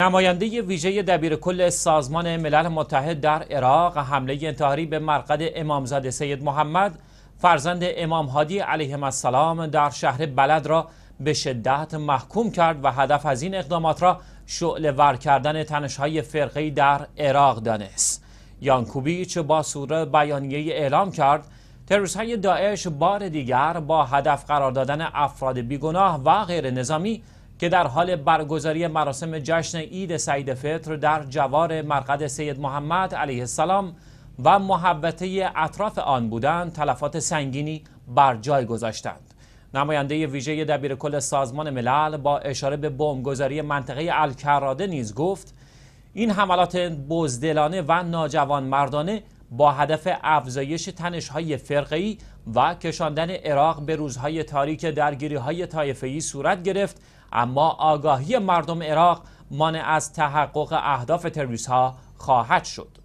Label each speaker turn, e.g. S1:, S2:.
S1: نماینده ویژه دبیر کل سازمان ملل متحد در عراق حمله انتحاری به مرقد امامزاده سید محمد فرزند امام هادی علیه السلام در شهر بلد را به شدت محکوم کرد و هدف از این اقدامات را شعله ور کردن تنشهای فرقی در عراق دانست یانکوبیچ با صوره بیانیه اعلام کرد تروریست داعش بار دیگر با هدف قرار دادن افراد بیگناه و غیر نظامی که در حال برگزاری مراسم جشن عید سعید فطر در جوار مرقد سید محمد علیه السلام و محبته اطراف آن بودند تلفات سنگینی بر جای گذاشتند نماینده ویژه کل سازمان ملل با اشاره به بمبگذاری منطقه الکراده نیز گفت این حملات بزدلانه و ناجوانمردانه با هدف افزایش تنشهای فرقی و کشاندن عراق به روزهای تاریک درگیری‌های های طایفه‌ای صورت گرفت اما آگاهی مردم عراق مانع از تحقق اهداف تروریست ها خواهد شد